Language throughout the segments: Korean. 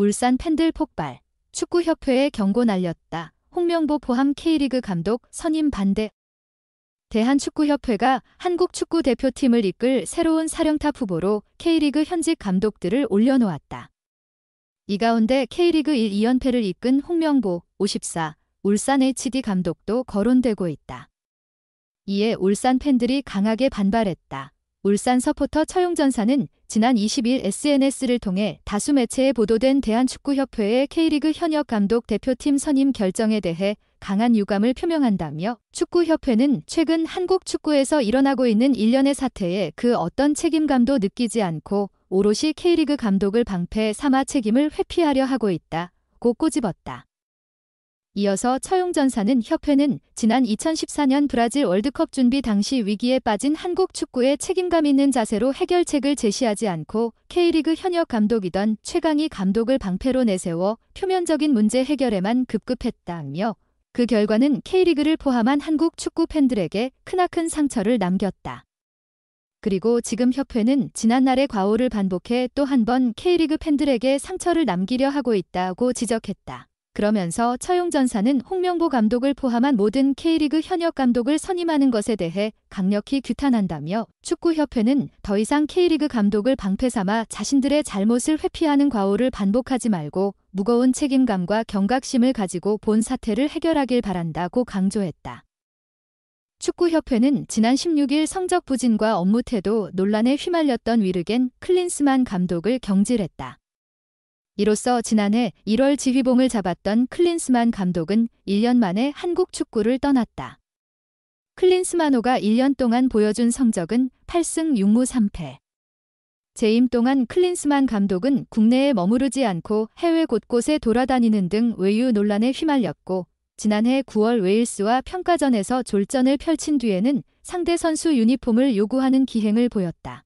울산 팬들 폭발. 축구협회에 경고 날렸다. 홍명보 포함 K리그 감독 선임 반대. 대한축구협회가 한국축구대표팀을 이끌 새로운 사령탑 후보로 K리그 현직 감독들을 올려놓았다. 이 가운데 K리그 1 2연패를 이끈 홍명보 54 울산 HD 감독도 거론되고 있다. 이에 울산 팬들이 강하게 반발했다. 울산 서포터 처용전사는 지난 20일 SNS를 통해 다수 매체에 보도된 대한축구협회의 K리그 현역 감독 대표팀 선임 결정에 대해 강한 유감을 표명한다며 축구협회는 최근 한국 축구에서 일어나고 있는 일련의 사태에 그 어떤 책임감도 느끼지 않고 오롯이 K리그 감독을 방패 삼아 책임을 회피하려 하고 있다. 고 꼬집었다. 이어서 처용전사는 협회는 지난 2014년 브라질 월드컵 준비 당시 위기에 빠진 한국 축구의 책임감 있는 자세로 해결책을 제시하지 않고 K리그 현역 감독이던 최강희 감독을 방패로 내세워 표면적인 문제 해결에만 급급했다며 그 결과는 K리그를 포함한 한국 축구 팬들에게 크나큰 상처를 남겼다. 그리고 지금 협회는 지난날의 과오를 반복해 또 한 번 K리그 팬들에게 상처를 남기려 하고 있다고 지적했다. 그러면서 처용전사는 홍명보 감독을 포함한 모든 K리그 현역 감독을 선임하는 것에 대해 강력히 규탄한다며 축구협회는 더 이상 K리그 감독을 방패삼아 자신들의 잘못을 회피하는 과오를 반복하지 말고 무거운 책임감과 경각심을 가지고 본 사태를 해결하길 바란다고 강조했다. 축구협회는 지난 16일 성적 부진과 업무 태도 논란에 휘말렸던 위르겐 클린스만 감독을 경질했다. 이로써 지난해 1월 지휘봉을 잡았던 클린스만 감독은 1년 만에 한국 축구를 떠났다. 클린스만호가 1년 동안 보여준 성적은 8승 6무 3패. 재임 동안 클린스만 감독은 국내에 머무르지 않고 해외 곳곳에 돌아다니는 등 외유 논란에 휘말렸고 지난해 9월 웨일스와 평가전에서 졸전을 펼친 뒤에는 상대 선수 유니폼을 요구하는 기행을 보였다.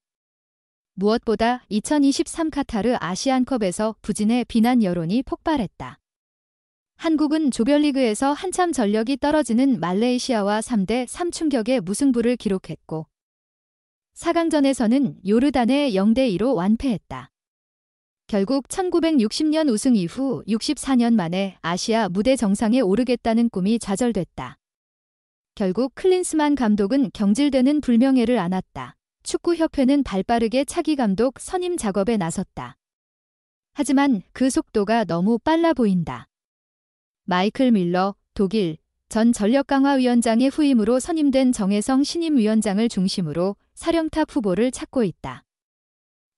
무엇보다 2023 카타르 아시안컵에서 부진의 비난 여론이 폭발했다. 한국은 조별리그에서 한참 전력이 떨어지는 말레이시아와 3대 3충격의 무승부를 기록했고 4강전에서는 요르단에 0대2로 완패했다. 결국 1960년 우승 이후 64년 만에 아시아 무대 정상에 오르겠다는 꿈이 좌절됐다. 결국 클린스만 감독은 경질되는 불명예를 안았다. 축구협회는 발빠르게 차기 감독 선임 작업에 나섰다. 하지만 그 속도가 너무 빨라 보인다. 마이클 밀러, 독일, 전 전력강화위원장의 후임으로 선임된 정혜성 신임위원장을 중심으로 사령탑 후보를 찾고 있다.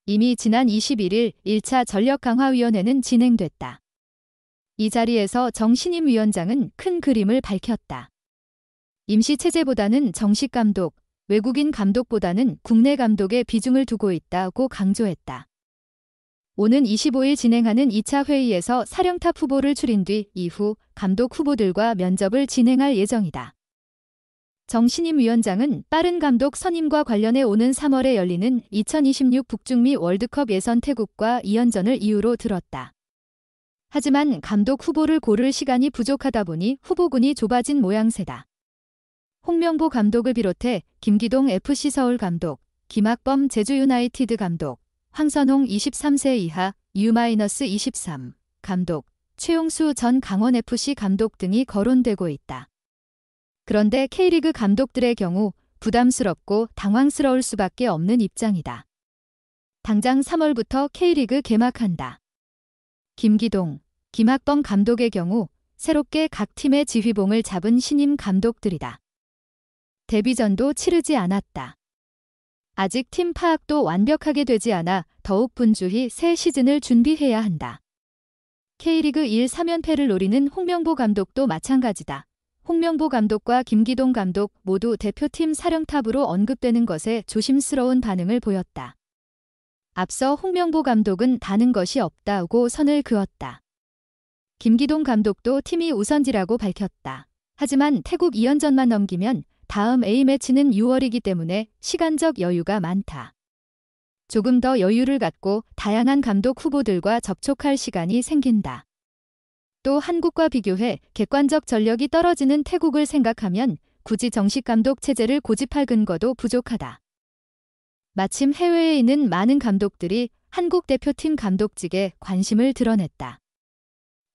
이미 지난 21일 1차 전력강화위원회는 진행됐다. 이 자리에서 정 신임위원장은 큰 그림을 밝혔다. 임시체제보다는 정식 감독, 외국인 감독보다는 국내 감독에 비중을 두고 있다고 강조했다. 오는 25일 진행하는 2차 회의에서 사령탑 후보를 추린 뒤 이후 감독 후보들과 면접을 진행할 예정이다. 정신임 위원장은 빠른 감독 선임과 관련해 오는 3월에 열리는 2026 북중미 월드컵 예선 태국과 2연전을 이유로 들었다. 하지만 감독 후보를 고를 시간이 부족하다 보니 후보군이 좁아진 모양새다. 홍명보 감독을 비롯해 김기동 FC 서울 감독, 김학범 제주 유나이티드 감독, 황선홍 23세 이하 U-23 감독, 최용수 전 강원FC 감독 등이 거론되고 있다. 그런데 K리그 감독들의 경우 부담스럽고 당황스러울 수밖에 없는 입장이다. 당장 3월부터 K리그 개막한다. 김기동, 김학범 감독의 경우 새롭게 각 팀의 지휘봉을 잡은 신임 감독들이다. 데뷔전도 치르지 않았다. 아직 팀 파악도 완벽하게 되지 않아 더욱 분주히 새 시즌을 준비해야 한다. K리그 1 3연패를 노리는 홍명보 감독도 마찬가지다. 홍명보 감독과 김기동 감독 모두 대표팀 사령탑으로 언급되는 것에 조심스러운 반응을 보였다. 앞서 홍명보 감독은 다는 것이 없다고 선을 그었다. 김기동 감독도 팀이 우선지라고 밝혔다. 하지만 태국 2연전만 넘기면 다음 A매치는 6월이기 때문에 시간적 여유가 많다. 조금 더 여유를 갖고 다양한 감독 후보들과 접촉할 시간이 생긴다. 또 한국과 비교해 객관적 전력이 떨어지는 태국을 생각하면 굳이 정식 감독 체제를 고집할 근거도 부족하다. 마침 해외에 있는 많은 감독들이 한국 대표팀 감독직에 관심을 드러냈다.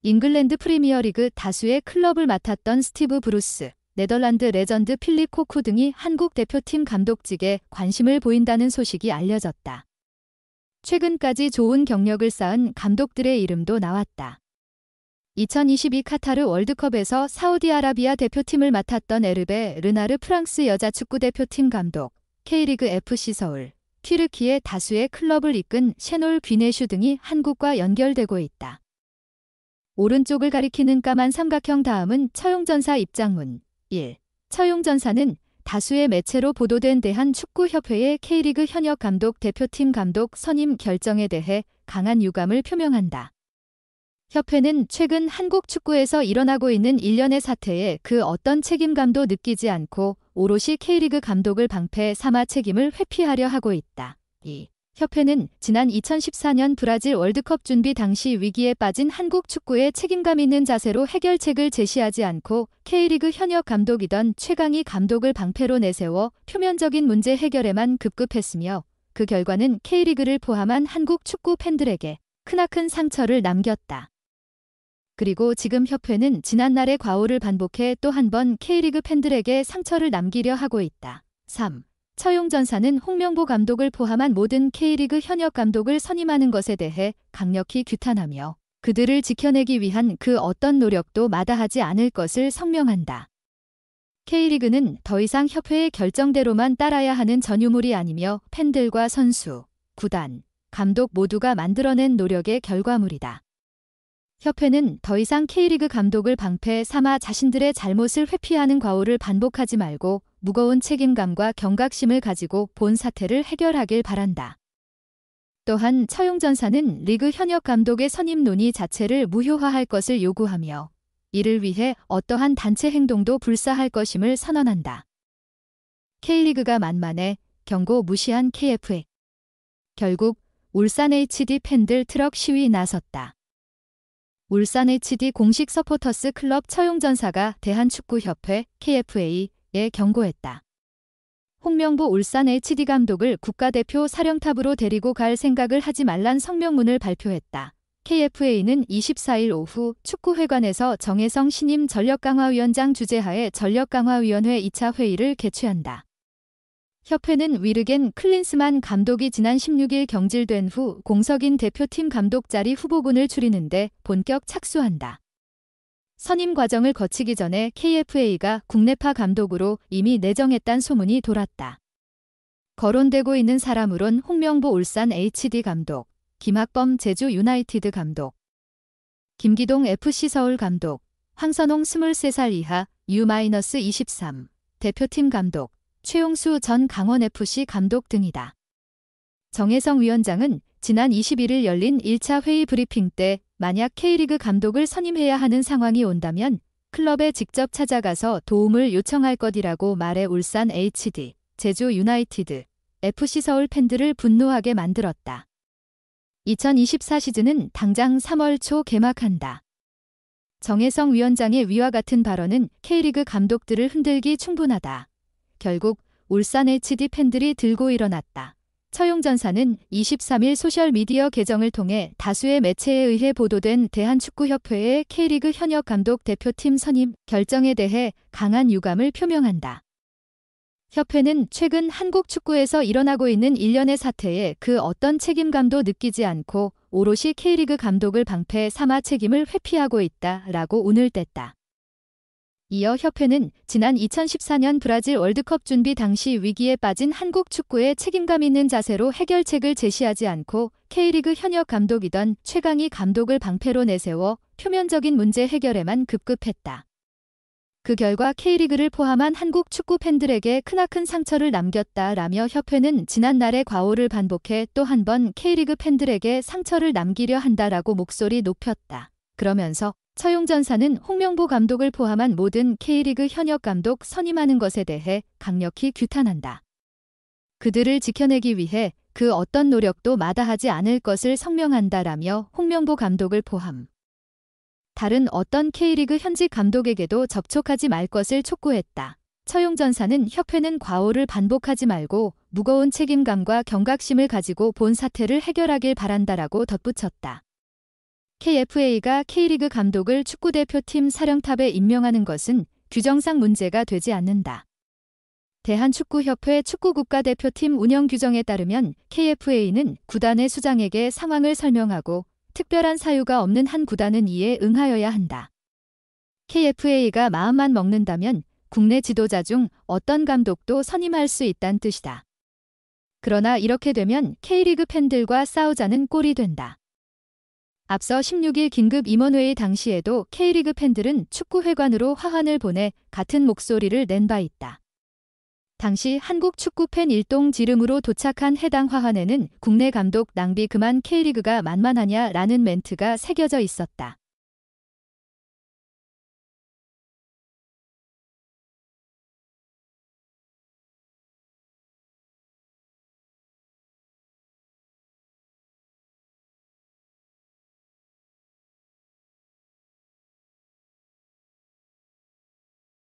잉글랜드 프리미어리그 다수의 클럽을 맡았던 스티브 브루스, 네덜란드 레전드 필립 코쿠 등이 한국 대표팀 감독직에 관심을 보인다는 소식이 알려졌다. 최근까지 좋은 경력을 쌓은 감독들의 이름도 나왔다. 2022 카타르 월드컵에서 사우디아라비아 대표팀을 맡았던 에르베 르나르 프랑스 여자 축구 대표팀 감독, K리그 FC 서울, 튀르키의 다수의 클럽을 이끈 셰놀 귀네슈 등이 한국과 연결되고 있다. 오른쪽을 가리키는 까만 삼각형 다음은 처용전사 입장문, 1. 차용전사는 다수의 매체로 보도된 대한축구협회의 K리그 현역 감독 대표팀 감독 선임 결정에 대해 강한 유감을 표명한다. 협회는 최근 한국 축구에서 일어나고 있는 일련의 사태에 그 어떤 책임감도 느끼지 않고 오롯이 K리그 감독을 방패 삼아 책임을 회피하려 하고 있다. 2. 협회는 지난 2014년 브라질 월드컵 준비 당시 위기에 빠진 한국 축구에 책임감 있는 자세로 해결책을 제시하지 않고 K리그 현역 감독이던 최강희 감독을 방패로 내세워 표면적인 문제 해결에만 급급했으며 그 결과는 K리그를 포함한 한국 축구 팬들에게 크나큰 상처를 남겼다. 그리고 지금 협회는 지난날의 과오를 반복해 또 한 번 K리그 팬들에게 상처를 남기려 하고 있다. 3. 처용전사는 홍명보 감독을 포함한 모든 K리그 현역 감독을 선임하는 것에 대해 강력히 규탄하며 그들을 지켜내기 위한 그 어떤 노력도 마다하지 않을 것을 성명한다. K리그는 더 이상 협회의 결정대로만 따라야 하는 전유물이 아니며 팬들과 선수, 구단, 감독 모두가 만들어낸 노력의 결과물이다. 협회는 더 이상 K리그 감독을 방패 삼아 자신들의 잘못을 회피하는 과오를 반복하지 말고 무거운 책임감과 경각심을 가지고 본 사태를 해결하길 바란다. 또한 처용전사는 리그 현역 감독의 선임 논의 자체를 무효화할 것을 요구하며 이를 위해 어떠한 단체 행동도 불사할 것임을 선언한다. K리그가 만만해 경고 무시한 KFA. 결국 울산 HD 팬들 트럭 시위 나섰다. 울산 HD 공식 서포터스 클럽 처용전사가 대한축구협회 KFA 에 예, 경고했다. 홍명보 울산 HD 감독을 국가대표 사령탑으로 데리고 갈 생각을 하지 말란 성명문을 발표했다. KFA는 24일 오후 축구회관에서 정혜성 신임 전력강화위원장 주재하에 전력강화위원회 2차 회의를 개최한다. 협회는 위르겐 클린스만 감독이 지난 16일 경질된 후 공석인 대표팀 감독 자리 후보군을 추리는데 본격 착수한다. 선임 과정을 거치기 전에 KFA가 국내파 감독으로 이미 내정했단 소문이 돌았다. 거론되고 있는 사람으론 홍명보 울산 HD 감독, 김학범 제주 유나이티드 감독, 김기동 FC 서울 감독, 황선홍 23살 이하 U-23 대표팀 감독, 최용수 전 강원FC 감독 등이다. 정혜성 위원장은 지난 21일 열린 1차 회의 브리핑 때 만약 K리그 감독을 선임해야 하는 상황이 온다면 클럽에 직접 찾아가서 도움을 요청할 것이라고 말해 울산 HD, 제주 유나이티드, FC 서울 팬들을 분노하게 만들었다. 2024 시즌은 당장 3월 초 개막한다. 정혜성 위원장의 위와 같은 발언은 K리그 감독들을 흔들기 충분하다. 결국 울산 HD 팬들이 들고 일어났다. 처용전사는 23일 소셜미디어 계정을 통해 다수의 매체에 의해 보도된 대한축구협회의 K리그 현역 감독 대표팀 선임 결정에 대해 강한 유감을 표명한다. 협회는 최근 한국 축구에서 일어나고 있는 일련의 사태에 그 어떤 책임감도 느끼지 않고 오롯이 K리그 감독을 방패 삼아 책임을 회피하고 있다 라고 운을 뗐다. 이어 협회는 지난 2014년 브라질 월드컵 준비 당시 위기에 빠진 한국 축구의 책임감 있는 자세로 해결책을 제시하지 않고 K리그 현역 감독이던 최강희 감독을 방패로 내세워 표면적인 문제 해결에만 급급했다. 그 결과 K리그를 포함한 한국 축구 팬들에게 크나큰 상처를 남겼다라며 협회는 지난날의 과오를 반복해 또 한 번 K리그 팬들에게 상처를 남기려 한다라고 목소리 높였다. 그러면서 처용전사는 홍명보 감독을 포함한 모든 K리그 현역 감독 선임하는 것에 대해 강력히 규탄한다. 그들을 지켜내기 위해 그 어떤 노력도 마다하지 않을 것을 성명한다라며 홍명보 감독을 포함 다른 어떤 K리그 현직 감독에게도 접촉하지 말 것을 촉구했다. 처용전사는 협회는 과오를 반복하지 말고 무거운 책임감과 경각심을 가지고 본 사태를 해결하길 바란다라고 덧붙였다. KFA가 K리그 감독을 축구대표팀 사령탑에 임명하는 것은 규정상 문제가 되지 않는다. 대한축구협회 축구국가대표팀 운영 규정에 따르면 KFA는 구단의 수장에게 상황을 설명하고 특별한 사유가 없는 한 구단은 이에 응하여야 한다. KFA가 마음만 먹는다면 국내 지도자 중 어떤 감독도 선임할 수 있다는 뜻이다. 그러나 이렇게 되면 K리그 팬들과 싸우자는 꼴이 된다. 앞서 16일 긴급 임원회의 당시에도 K리그 팬들은 축구회관으로 화환을 보내 같은 목소리를 낸 바 있다. 당시 한국 축구 팬 일동 지름으로 도착한 해당 화환에는 국내 감독 낭비 그만 K리그가 만만하냐라는 멘트가 새겨져 있었다.